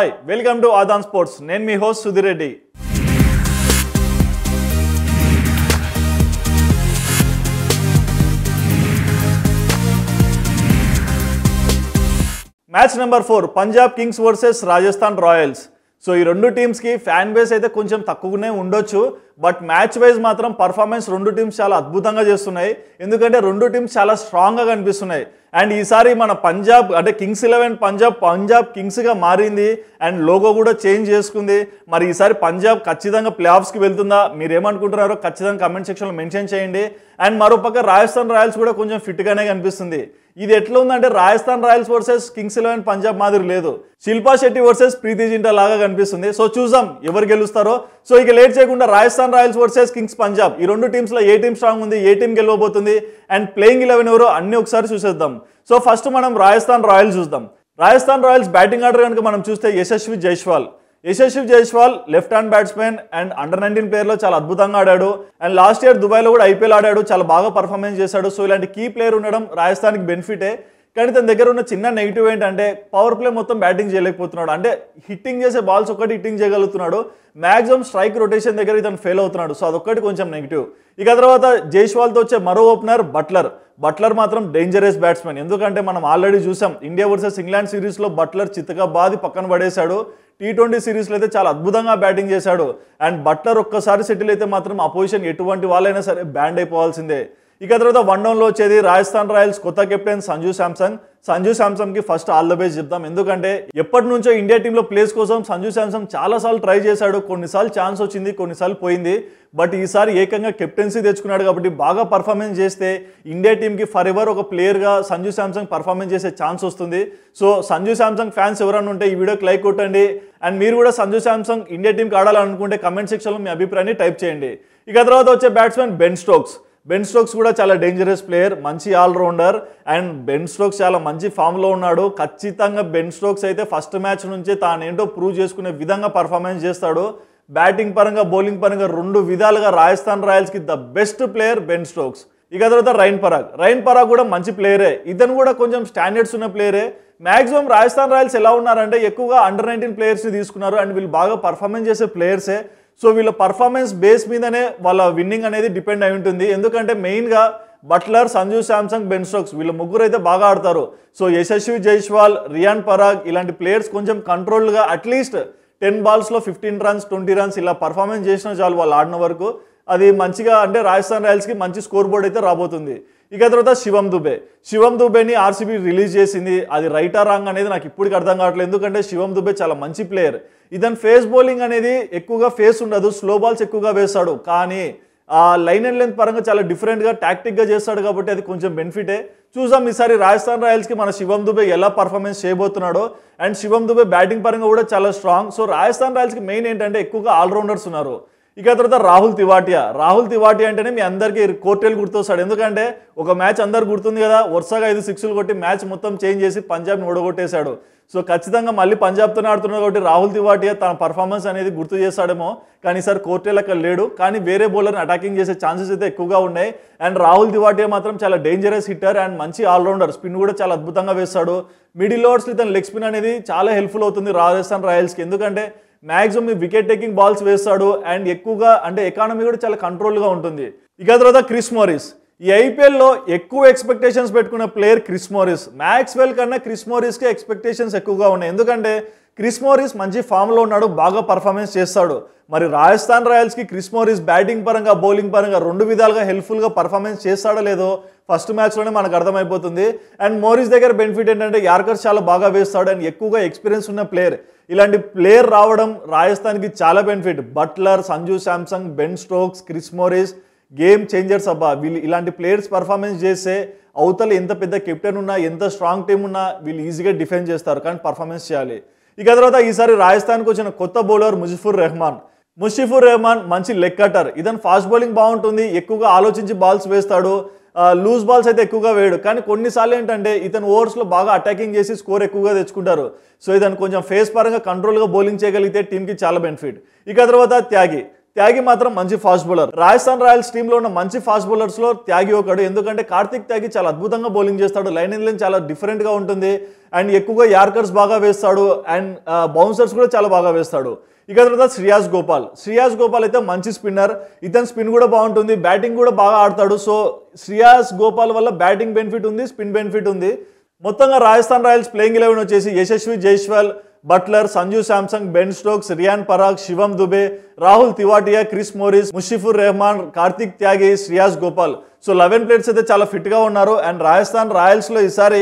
hi welcome to Adaan sports नैन me host Sudhir Reddy match number four Punjab Kings versus Rajasthan Royals so ఈ రెండు టీమ్స్కి fan base అయితే కొంచెం తక్కువనే ఉండొచ్చు బట్ మ్యాచ్ వైజ్ మాత్రం పర్ఫార్మెన్స్ రెండు టీమ్స్ చాలా అద్భుతంగా చేస్తున్నాయి ఎందుకంటే రెండు టీమ్స్ చాలా స్ట్రాంగ్గా కనిపిస్తున్నాయి అండ్ ఈసారి మన పంజాబ్ అంటే కింగ్స్ ఇలెవెన్ పంజాబ్ పంజాబ్ కింగ్స్గా మారింది అండ్ లోగో కూడా చేంజ్ చేసుకుంది మరి ఈసారి పంజాబ్ ఖచ్చితంగా ప్లే ఆఫ్స్కి వెళ్తుందా మీరు ఏమనుకుంటున్నారో ఖచ్చితంగా కమెంట్ సెక్షన్లో మెన్షన్ చేయండి అండ్ మరోపక్క రాజస్థాన్ రాయల్స్ కూడా కొంచెం ఫిట్గానే కనిపిస్తుంది ఇది ఎట్లా ఉందంటే Rajasthan Royals versus Kings eleven Punjab మాదిరి లేదు శిల్పా శెట్టి వర్సెస్ ప్రీతి జింటా లాగా కనిపిస్తుంది సో చూద్దాం ఎవరు గెలుస్తారో సో ఇక లేట్ చేయకుండా Rajasthan Royals versus Kings Punjab ఈ రెండు టీమ్స్లో ఏ టీమ్ స్ట్రాంగ్ ఉంది ఏ టీం గెలవబోతుంది అండ్ ప్లేయింగ్ ఎలెవెన్ ఎవరు అన్ని ఒకసారి చూసేద్దాం సో ఫస్ట్ మనం రాజస్థాన్ రాయల్స్ చూద్దాం రాజస్థాన్ రాయల్స్ బ్యాటింగ్ ఆర్డర్ కనుక మనం చూస్తే Yashasvi Jaiswal Yashasvi Jaiswal left hand batsmen and under nineteen ప్లేయర్లో చాలా అద్భుతంగా ఆడాడు అండ్ లాస్ట్ ఇయర్ దుబాయ్లో కూడా ఐపీఎల్ ఆడాడు చాలా బాగా పర్ఫార్మెన్స్ చేశాడు సో ఇలాంటి కీ ప్లేయర్ ఉండడం రాజస్థాన్కి బెనిఫిటే కానీ తన దగ్గర ఉన్న చిన్న నెగిటివ్ ఏంటంటే పవర్ ప్లే మొత్తం బ్యాటింగ్ చేయలేకపోతున్నాడు అంటే హిట్టింగ్ చేసే బాల్స్ ఒక్కటి హిట్టింగ్ చేయగలుగుతున్నాడు మ్యాక్సిమం స్ట్రైక్ రొటేషన్ దగ్గర ఇతను ఫెయిల్ అవుతున్నాడు సో అదొక్కటి కొంచెం నెగిటివ్ ఇక తర్వాత జైస్వాల్తో వచ్చే మరో ఓపెనర్ బట్లర్ బట్లర్ మాత్రం డేంజరస్ బ్యాట్స్మెన్ ఎందుకంటే మనం ఆల్రెడీ చూసాం ఇండియా వర్సెస్ ఇంగ్లాండ్ సిరీస్లో బట్లర్ చిత్తగా బాది పక్కన పడేశాడు టీ ట్వంటీ సిరీస్లో అయితే చాలా అద్భుతంగా బ్యాటింగ్ చేశాడు అండ్ బట్లర్ ఒక్కసారి సెటిల్ అయితే మాత్రం అపోజిషన్ ఎటువంటి వాళ్ళైనా సరే బ్యాండ్ అయిపోవాల్సిందే ఇక తర్వాత వన్ డౌన్లో వచ్చేది రాజస్థాన్ రాయల్స్ కొత్త కెప్టెన్ సంజు శాంసంగ్ సంజు శాంసంగ్కి ఫస్ట్ ఆల్ ద బెస్ట్ చెప్తాం ఎందుకంటే ఎప్పటి నుంచో ఇండియా టీంలో ప్లేస్ కోసం సంజు శాంసంగ్ చాలాసార్లు ట్రై చేశాడు కొన్నిసార్లు ఛాన్స్ వచ్చింది కొన్నిసార్లు పోయింది బట్ ఈసారి ఏకంగా కెప్టెన్సీ తెచ్చుకున్నాడు కాబట్టి బాగా పర్ఫార్మెన్స్ చేస్తే ఇండియా టీంకి ఫర్ ఎవర్ ఒక ప్లేయర్గా సంజు శాంసంగ్ పర్ఫార్మెన్స్ చేసే ఛాన్స్ వస్తుంది సో సంజు శాంసంగ్ ఫ్యాన్స్ ఎవరైనా ఉంటే ఈ వీడియోకి లైక్ కొట్టండి అండ్ మీరు కూడా సంజు శాంసంగ్ ఇండియా టీంకి ఆడాలనుకుంటే కమెంట్ సెక్షన్లో మీ అభిప్రాయాన్ని టైప్ చేయండి ఇక తర్వాత వచ్చే batsmen Ben Stokes Ben Stokes కూడా చాలా డేంజరస్ ప్లేయర్ మంచి ఆల్రౌండర్ అండ్ బెన్ స్టోక్స్ చాలా మంచి ఫామ్లో ఉన్నాడు ఖచ్చితంగా బెన్ స్టోక్స్ అయితే ఫస్ట్ మ్యాచ్ నుంచే తానేంటో ప్రూవ్ చేసుకునే విధంగా పర్ఫార్మెన్స్ చేస్తాడు బ్యాటింగ్ పరంగా బౌలింగ్ పరంగా రెండు విధాలుగా రాజస్థాన్ రాయల్స్కి the best player Ben Stokes ఇక తర్వాత రైన్ పరాగ్ రైన్ పరాగ్ కూడా మంచి ప్లేయరే ఇతను కూడా కొంచెం స్టాండర్డ్స్ ఉన్న ప్లేయరే మ్యాక్సిమం రాజస్థాన్ రాయల్స్ ఎలా ఉన్నారంటే ఎక్కువగా అండర్ నైన్టీన్ ప్లేయర్స్ని తీసుకున్నారు అండ్ వీళ్ళు బాగా పర్ఫార్మెన్స్ చేసే ప్లేయర్సే సో వీళ్ళ పర్ఫార్మెన్స్ బేస్ మీదనే వాళ్ళ విన్నింగ్ అనేది డిపెండ్ అయి ఉంటుంది ఎందుకంటే మెయిన్గా Buttler Sanju Samson Ben Stokes వీళ్ళ ముగ్గురు అయితే బాగా ఆడతారు సో యశస్వి జైస్వాల్ రియాన్ పరాగ్ ఇలాంటి ప్లేయర్స్ కొంచెం కంట్రోల్గా అట్లీస్ట్ టెన్ బాల్స్లో ఫిఫ్టీన్ రన్స్ ట్వంటీ రన్స్ ఇలా పర్ఫార్మెన్స్ చేసిన చాలు వాళ్ళు ఆడిన వరకు అది మంచిగా అంటే రాజస్థాన్ రాయల్స్కి మంచి స్కోర్ బోర్డ్ అయితే రాబోతుంది ఇక తర్వాత శివం దుబే శివం దుబేని ఆర్సీబీ రిలీజ్ చేసింది అది రైటా రాంగ్ అనేది నాకు ఇప్పటికి అర్థం కావట్లేదు ఎందుకంటే శివం దుబే చాలా మంచి ప్లేయర్ ఇతను ఫేస్ బౌలింగ్ అనేది ఎక్కువగా ఫేస్ ఉండదు స్లో బాల్స్ ఎక్కువగా వేస్తాడు కానీ ఆ లైన్ అండ్ లెంత్ పరంగా చాలా డిఫరెంట్గా టాక్టిక్గా చేస్తాడు కాబట్టి అది కొంచెం బెనిఫిటే చూసాం ఈసారి రాజస్థాన్ రాయల్స్కి మన శివం దుబే ఎలా పర్ఫార్మెన్స్ చేయబోతున్నాడో అండ్ శివం దుబే బ్యాటింగ్ పరంగా కూడా చాలా స్ట్రాంగ్ సో రాజస్థాన్ రాయల్స్కి మెయిన్ ఏంటంటే ఎక్కువగా ఆల్రౌండర్స్ ఉన్నారు ఇక తర్వాత రాహుల్ తివాటియా రాహుల్ తివాటి అంటేనే మీ అందరికీ కోర్టేలు గుర్తొస్తాడు ఎందుకంటే ఒక మ్యాచ్ అందరు గుర్తుంది కదా వరుసగా ఐదు సిక్స్లు కొట్టి మ్యాచ్ మొత్తం చేంజ్ చేసి పంజాబ్ని ఓడగొట్టేశాడు సో ఖచ్చితంగా మళ్ళీ పంజాబ్తోనే ఆడుతున్నాడు కాబట్టి రాహుల్ తివాటియా తన పర్ఫార్మెన్స్ అనేది గుర్తు చేస్తాడేమో కానీ సార్ కోర్టేలు అక్కడ లేడు కానీ వేరే బౌలర్ని అటాకింగ్ చేసే ఛాన్సెస్ అయితే ఎక్కువగా ఉన్నాయి అండ్ రాహుల్ తివాటియా మాత్రం చాలా డేంజరస్ హిట్టర్ అండ్ మంచి ఆల్రౌండర్ స్పిన్ కూడా చాలా అద్భుతంగా వేస్తాడు మిడిల్ ఓవర్స్ ఇతను లెగ్ స్పిన్ అనేది చాలా హెల్ప్ఫుల్ అవుతుంది రాజస్థాన్ రాయల్స్కి ఎందుకంటే మ్యాక్సిమం వికెట్ టేకింగ్ బాల్స్ వేస్తాడు అండ్ ఎక్కువగా అంటే ఎకానమీ కూడా చాలా కంట్రోల్గా ఉంటుంది ఇక తర్వాత క్రిస్ మోరిస్ ఈ ఐపీఎల్లో ఎక్కువ ఎక్స్పెక్టేషన్స్ పెట్టుకున్న ప్లేయర్ క్రిస్ మోరిస్ మ్యాక్స్వెల్ కన్నా క్రిస్ మోరిస్కి ఎక్స్పెక్టేషన్స్ ఎక్కువగా ఉన్నాయి ఎందుకంటే క్రిస్ మోరిస్ మంచి ఫామ్లో ఉన్నాడు బాగా పర్ఫార్మెన్స్ చేస్తాడు మరి రాజస్థాన్ రాయల్స్కి క్రిస్ మోరిస్ బ్యాటింగ్ పరంగా బౌలింగ్ పరంగా రెండు విధాలుగా హెల్ప్ఫుల్గా పర్ఫార్మెన్స్ చేస్తాడో లేదో ఫస్ట్ మ్యాచ్లోనే మనకు అర్థమైపోతుంది అండ్ మోరిస్ దగ్గర బెనిఫిట్ ఏంటంటే యార్కర్స్ చాలా బాగా వేస్తాడు అండ్ ఎక్కువగా ఎక్స్పీరియన్స్ ఉన్న ప్లేయర్ ఇలాంటి ప్లేయర్ రావడం రాజస్థాన్కి చాలా benefit Buttler Sanju Samson Ben Stokes Chris Morris game changers అబ్బా వీళ్ళు ఇలాంటి ప్లేయర్స్ పర్ఫార్మెన్స్ చేస్తే అవతల ఎంత పెద్ద కెప్టెన్ ఉన్నా ఎంత స్ట్రాంగ్ టీం ఉన్నా వీళ్ళు ఈజీగా డిఫెండ్ చేస్తారు కానీ పర్ఫార్మెన్స్ చేయాలి ఇక తర్వాత ఈసారి రాజస్థాన్కి వచ్చిన కొత్త బౌలర్ ముజిఫుర్ రెహమాన్ ముషిఫుర్ రెహమాన్ మంచి లెగ్ ఇతను ఫాస్ట్ బౌలింగ్ బాగుంటుంది ఎక్కువగా ఆలోచించి బాల్స్ వేస్తాడు లూజ్ బాల్స్ అయితే ఎక్కువగా వేయడు కానీ కొన్నిసార్లు ఏంటంటే ఇతను ఓవర్స్లో బాగా అటాకింగ్ చేసి స్కోర్ ఎక్కువగా తెచ్చుకుంటారు సో ఇతను కొంచెం ఫేస్ పరంగా కంట్రోల్గా బౌలింగ్ చేయగలిగితే టీంకి చాలా బెనిఫిట్ ఇక తర్వాత త్యాగి త్యాగి మాత్రం మంచి ఫాస్ట్ బౌలర్ రాజస్థాన్ రాయల్స్ టీంలో ఉన్న మంచి ఫాస్ట్ బౌలర్స్ లో త్యాగి ఒకడు ఎందుకంటే కార్తిక్ త్యాగి చాలా అద్భుతంగా బౌలింగ్ చేస్తాడు లైన్ లైన్ చాలా డిఫరెంట్ గా ఉంటుంది అండ్ ఎక్కువగా యార్కర్స్ బాగా వేస్తాడు అండ్ బౌన్సర్స్ కూడా చాలా బాగా వేస్తాడు ఇక తర్వాత శ్రీయాస్ గోపాల్ శ్రీయాస్ గోపాల్ అయితే మంచి స్పిన్నర్ ఇతని స్పిన్ కూడా బాగుంటుంది బ్యాటింగ్ కూడా బాగా ఆడతాడు సో శ్రీయాస్ గోపాల్ వల్ల బ్యాటింగ్ బెనిఫిట్ ఉంది స్పిన్ బెనిఫిట్ ఉంది మొత్తంగా రాజస్థాన్ రాయల్స్ ప్లేయింగ్ ఎలెవెన్ వచ్చేసి Yashasvi Jaiswal Buttler Sanju Samson Ben Stokes Riyan Parag Shivam Dube Rahul Tewatia Chris Morris Mustafizur Rahman Kartik Tyagi Shreyas Gopal so eleven players అయితే చాలా ఫిట్గా ఉన్నారు అండ్ రాజస్థాన్ రాయల్స్లో ఈసారి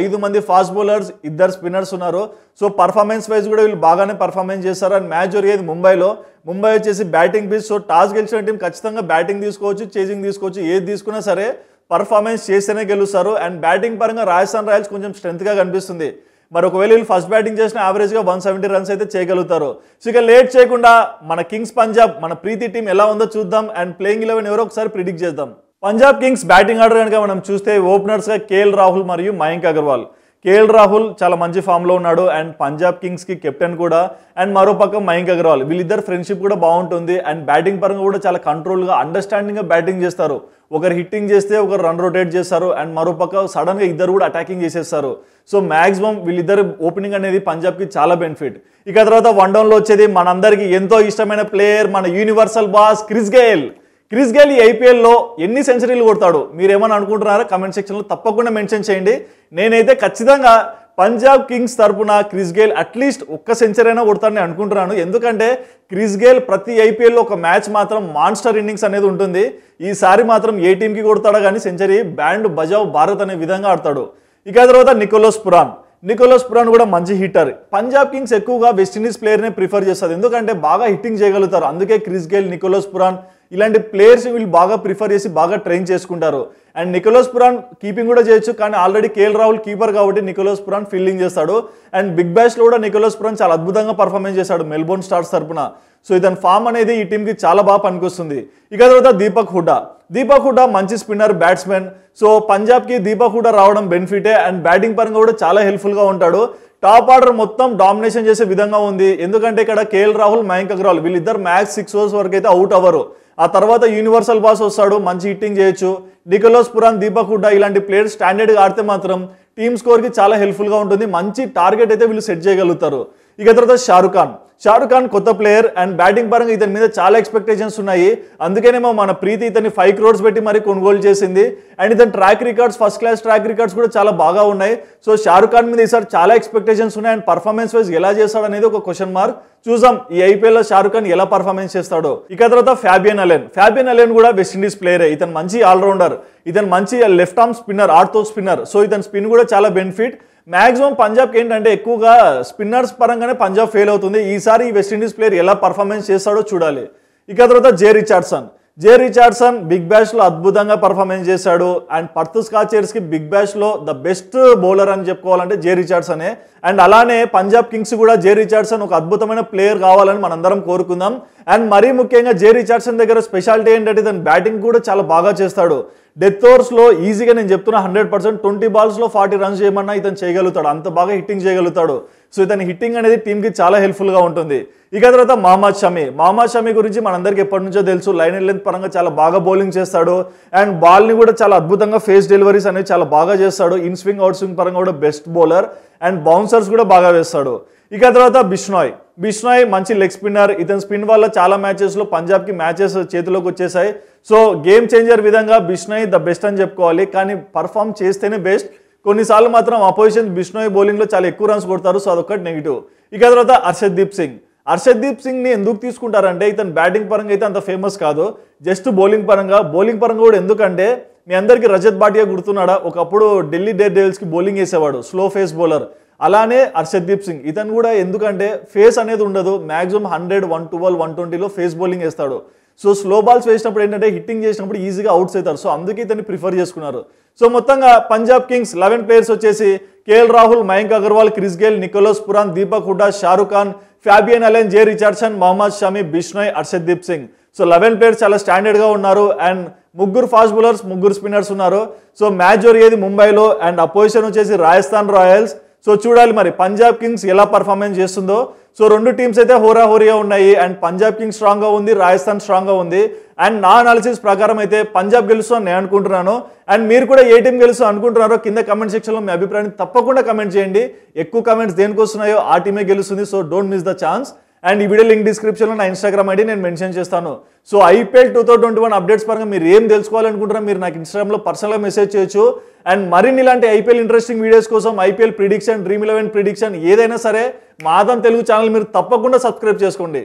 ఐదు మంది ఫాస్ట్ బౌలర్స్ ఇద్దరు స్పిన్నర్స్ ఉన్నారు సో పర్ఫార్మెన్స్ వైజ్ కూడా వీళ్ళు బాగానే పర్ఫార్మెన్స్ చేస్తారు అండ్ మ్యాచ్ జరిగేది ముంబైలో ముంబై వచ్చేసి బ్యాటింగ్ పీస్ సో టాస్ గెలిచిన టీం ఖచ్చితంగా బ్యాటింగ్ తీసుకోవచ్చు చేజింగ్ తీసుకోవచ్చు ఏది తీసుకున్నా సరే పర్ఫార్మెన్స్ చేస్తేనే గెలుస్తారు అండ్ బ్యాటింగ్ పరంగా రాజస్థాన్ రాయల్స్ కొంచెం స్ట్రెంత్గా కనిపిస్తుంది మరి ఒకవేళ వీళ్ళు ఫస్ట్ బ్యాటింగ్ చేసిన యావరేజ్గా వన్ సెవెంటీ రన్స్ అయితే చేయగలుగుతారు సో ఇక లేట్ చేయకుండా మన కింగ్స్ పంజాబ్ మన ప్రీతి టీం ఎలా ఉందో చూద్దాం అండ్ ప్లేయింగ్ ఎలెవెన్ ఎవరో ఒకసారి ప్రిడిక్ట్ చేద్దాం పంజాబ్ కింగ్స్ బ్యాటింగ్ ఆర్డర్ కనుక మనం చూస్తే ఓపెనర్స్గా కేఎల్ రాహుల్ మరియు మయంక్ అగర్వాల్ కేఎల్ రాహుల్ చాలా మంచి ఫామ్లో ఉన్నాడు అండ్ పంజాబ్ కింగ్స్కి కెప్టెన్ కూడా అండ్ మరోపక్క మయంక్ అగర్వాల్ వీళ్ళిద్దరు ఫ్రెండ్షిప్ కూడా బాగుంటుంది అండ్ బ్యాటింగ్ పరంగా కూడా చాలా కంట్రోల్గా అండర్స్టాండింగ్గా బ్యాటింగ్ చేస్తారు ఒకరు హిట్టింగ్ చేస్తే ఒకరు రన్ రొటేట్ చేస్తారు అండ్ మరోపక్క సడన్గా ఇద్దరు కూడా అటాకింగ్ చేసేస్తారు సో మ్యాక్సిమం వీళ్ళిద్దరు ఓపెనింగ్ అనేది పంజాబ్కి చాలా బెనిఫిట్ ఇక తర్వాత వన్ డౌన్లో వచ్చేది మనందరికీ ఎంతో ఇష్టమైన ప్లేయర్ మన universal boss Chris Gayle Chris Gayle ఈ ఐపీఎల్లో ఎన్ని సెంచరీలు కొడతాడు మీరు ఏమని అనుకుంటున్నారో కమెంట్ సెక్షన్లో తప్పకుండా మెన్షన్ చేయండి నేనైతే ఖచ్చితంగా పంజాబ్ కింగ్స్ తరపున క్రిస్ గేల్ అట్లీస్ట్ ఒక్క సెంచరీ అయినా కొడతానని అనుకుంటున్నాను ఎందుకంటే క్రిస్ గేల్ ప్రతి ఐపీఎల్లో ఒక మ్యాచ్ మాత్రం మాన్స్టర్ ఇన్నింగ్స్ అనేది ఉంటుంది ఈసారి మాత్రం ఏ టీంకి కొడతాడో కానీ సెంచరీ బ్యాండ్ బజావ్ భారత్ అనే విధంగా ఆడతాడు ఇక తర్వాత నికోలోస్ పురాన్ నికోలోస్ పురాన్ కూడా మంచి హిట్టర్ పంజాబ్ కింగ్స్ ఎక్కువగా వెస్టిండీస్ ప్లేయర్నే ప్రిఫర్ చేస్తారు ఎందుకంటే బాగా హిట్టింగ్ చేయగలుగుతారు అందుకే క్రిస్ గేల్ నికోలోస్ పురాన్ ఇలాంటి ప్లేయర్స్ వీళ్ళు బాగా ప్రిఫర్ చేసి బాగా ట్రైన్ చేసుకుంటారు అండ్ నికోలోస్ పురాన్ కీపింగ్ కూడా చేయొచ్చు కానీ ఆల్రెడీ కేఎల్ రాహుల్ కీపర్ కాబట్టి నికోలోస్ పురాన్ ఫీల్డింగ్ చేస్తాడు అండ్ బిగ్ బ్యాష్లో కూడా నికోలోస్ పురాన్ చాలా అద్భుతంగా పర్ఫార్మెన్స్ చేశాడు మెల్బోర్న్ స్టార్స్ తరఫున సో ఇతని ఫామ్ అనేది ఈ టీంకి చాలా బాగా పనికొస్తుంది ఇక తర్వాత దీపక్ హుడా దీపక్ హుడా మంచి స్పిన్నర్ బ్యాట్స్మెన్ సో పంజాబ్కి దీపక్ హుడా రావడం బెనిఫిటే అండ్ బ్యాటింగ్ పరంగా కూడా చాలా హెల్ప్ఫుల్గా ఉంటాడు టాప్ ఆర్డర్ మొత్తం డామినేషన్ చేసే విధంగా ఉంది ఎందుకంటే ఇక్కడ కేఎల్ రాహుల్ మయాంక్ అగ్రవాల్ వీళ్ళిద్దరు మ్యాక్స్ సిక్స్ ఓవర్స్ వరకు అయితే అవుట్ అవ్వరు ఆ తర్వాత యూనివర్సల్ బాస్ వస్తాడు మంచి హిట్టింగ్ చేయొచ్చు నికోలోస్ పురాన్ దీపక్ హుడ్డా ఇలాంటి ప్లేయర్స్ స్టాండర్డ్గా ఆడితే మాత్రం టీమ్ స్కోర్కి చాలా హెల్ప్ఫుల్గా ఉంటుంది మంచి టార్గెట్ అయితే వీళ్ళు సెట్ చేయగలుగుతారు ఇక తర్వాత షారుఖ్ ఖాన్ షారుఖ్ ఖాన్ కొత్త ప్లేయర్ అండ్ బ్యాటింగ్ పరంగా ఇతని మీద చాలా ఎక్స్పెక్టేషన్స్ ఉన్నాయి అందుకేనేమో మన ప్రీతి ఇతన్ని ఫైవ్ క్రోడ్స్ పెట్టి మరి కొనుగోలు చేసింది అండ్ ఇతని track records first class track records కూడా చాలా బాగా ఉన్నాయి సో షారుఖ్ ఖాన్ మీద ఈసారి చాలా ఎక్స్పెక్టేషన్స్ ఉన్నాయి అండ్ పర్ఫార్మెన్స్ వైజ్ ఎలా చేస్తాడు అనేది ఒక క్వశ్చన్ మార్క్ చూసాం ఈ ఐపీఎల్లో షారుఖ్ ఖాన్ ఎలా పర్ఫార్మెన్స్ చేస్తాడో ఇక తర్వాత ఫ్యాబియన్ అలెన్ ఫ్యాబియన్ అలెన్ కూడా వెస్టిండీస్ ప్లేయరే ఇతను మంచి ఆల్రౌండర్ ఇతను మంచి left arm spinner orthodox spinner so ఇతని స్పిన్ కూడా చాలా బెనిఫిట్ మ్యాక్సిమం పంజాబ్కి ఏంటంటే ఎక్కువగా స్పిన్నర్స్ పరంగానే పంజాబ్ ఫెయిల్ అవుతుంది ఈసారి ఈ వెస్టిండీస్ ప్లేయర్ ఎలా పర్ఫార్మెన్స్ చేస్తాడో చూడాలి ఇక తర్వాత Jhye Richardson Jhye Richardson big బ్యాష్లో అద్భుతంగా పర్ఫార్మెన్స్ చేశాడు అండ్ పర్త్ స్కాచర్స్కి బిగ్ బ్యాష్లో ద బెస్ట్ బౌలర్ అని చెప్పుకోవాలంటే జే రిచార్డ్సనే అండ్ అలానే పంజాబ్ కింగ్స్ కూడా జే రిచార్డ్సన్ ఒక అద్భుతమైన ప్లేయర్ కావాలని మనందరం కోరుకుందాం అండ్ మరీ ముఖ్యంగా జే రిచార్డ్సన్ దగ్గర స్పెషాలిటీ ఏంటంటే తన బ్యాటింగ్ కూడా చాలా బాగా చేస్తాడు డెత్ ఓవర్స్లో ఈజీగా నేను చెప్తున్నా హండ్రెడ్ పర్సెంట్ ట్వంటీ బాల్స్లో ఫార్టీ రన్స్ చేయమన్నా ఇతను చేయగలుగుతాడు అంత బాగా హిట్టింగ్ చేయగలుగుతాడు సో ఇతని హిట్టింగ్ అనేది టీంకి చాలా హెల్ప్ఫుల్గా ఉంటుంది ఇక తర్వాత మహమ్మద్ షమీ మహమ్మద్ షమీ గురించి మనందరికీ ఎప్పటి నుంచో తెలుసు లైన్ అండ్ లెంత్ పరంగా చాలా బాగా బౌలింగ్ చేస్తాడు అండ్ బాల్ని కూడా చాలా అద్భుతంగా ఫేస్ డెలివరీస్ అనేవి చాలా బాగా చేస్తాడు ఇన్ స్వింగ్ అవుట్ స్వింగ్ పరంగా కూడా బెస్ట్ బౌలర్ అండ్ బౌన్సర్స్ కూడా బాగా వేస్తాడు ఇక తర్వాత బిష్నాయ్ బిష్నాయ్ మంచి లెగ్ స్పిన్నర్ ఇతని స్పిన్ వల్ల చాలా మ్యాచెస్లో పంజాబ్కి మ్యాచెస్ చేతిలోకి వచ్చేసాయి సో గేమ్ చేంజర్ విధంగా బిష్నాయ్ ద బెస్ట్ అని చెప్పుకోవాలి కానీ పర్ఫామ్ చేస్తేనే బెస్ట్ కొన్నిసార్లు మాత్రం అపోజిషన్ బిష్నాయ్ బౌలింగ్లో చాలా ఎక్కువ రన్స్ కొడతారు సో అదొకటి నెగిటివ్ ఇక తర్వాత అర్షద్దీప్ దీప్ సింగ్ హర్షదీప్ సింగ్ని ఎందుకు తీసుకుంటారంటే ఇతను బ్యాటింగ్ పరంగా అయితే అంత ఫేమస్ కాదు జస్ట్ బౌలింగ్ పరంగా బౌలింగ్ పరంగా కూడా ఎందుకంటే మీ అందరికీ రజత్ బాటియా గుర్తున్నాడా ఒకప్పుడు ఢిల్లీ డేర్ డేవిల్స్కి బౌలింగ్ వేసేవాడు స్లో ఫేస్ బౌలర్ అలానే హర్షదీప్ సింగ్ ఇతను కూడా ఎందుకంటే ఫేస్ అనేది ఉండదు maximum hundred one twelve one ట్వంటీలో ఫేస్ బౌలింగ్ వేస్తాడు సో స్లో బాల్స్ వేసినప్పుడు ఏంటంటే హిట్టింగ్ చేసినప్పుడు ఈజీగా అవుట్స్ అవుతారు సో అందుకే ఇతన్ని ప్రిఫర్ చేసుకున్నారు సో మొత్తంగా పంజాబ్ కింగ్స్ లెవెన్ ప్లేయర్స్ వచ్చేసి KL Rahul Mayank Agarwal Chris Gayle Nicholas Pooran Deepak Hooda Shahrukh Khan Fabian Allen Jhye Richardson Mohammed Shami Bishnoi Arshdeep Singh so eleven players చాలా స్టాండర్డ్గా ఉన్నారు అండ్ ముగ్గురు ఫాస్ట్ బౌలర్స్ ముగ్గురు స్పిన్నర్స్ ఉన్నారు సో మ్యాచ్ జరిగేది ముంబైలో అండ్ అపోజిషన్ వచ్చేసి రాజస్థాన్ రాయల్స్ సో చూడాలి మరి పంజాబ్ కింగ్స్ ఎలా పర్ఫార్మెన్స్ చేస్తుందో సో రెండు టీమ్స్ అయితే హోరా హోరియా ఉన్నాయి అండ్ పంజాబ్ కింగ్స్ స్ట్రాంగ్గా ఉంది రాజస్థాన్ స్ట్రాంగ్గా ఉంది అండ్ నా అనాలిసిస్ ప్రకారం అయితే పంజాబ్ గెలుసు అని నేను అనుకుంటున్నాను అండ్ మీరు కూడా ఏ టీం గెలుసు అనుకుంటున్నారో కింద కమెంట్ సెక్షన్లో మీ అభిప్రాయాన్ని తప్పకుండా కమెంట్ చేయండి ఎక్కువ కమెంట్స్ దేనికి వస్తున్నాయో ఆ టీమే గెలుస్తుంది so don't miss the chance and ఈ వీడియో లింక్ డిస్క్రిప్షన్లో నా ఇన్స్టాగ్రామ్ ఐడి నేను మెన్షన్ చేస్తాను so IPL two thousand twenty one updates పరంగా మీరు ఏం తెలుసుకోవాలనుకుంటున్నారో మీరు నాకు ఇన్స్టాగ్రామ్లో పర్సనల్గా మెసేజ్ చేయొచ్చు అండ్ మరిన్ని ఇలాంటి ఐపీఎల్ ఇంట్రెస్టింగ్ వీడియోస్ కోసం IPL prediction Dream eleven prediction ఏదైనా సరే మాదం తెలుగు ఛానల్ మీరు తప్పకుండా సబ్స్క్రైబ్ చేసుకోండి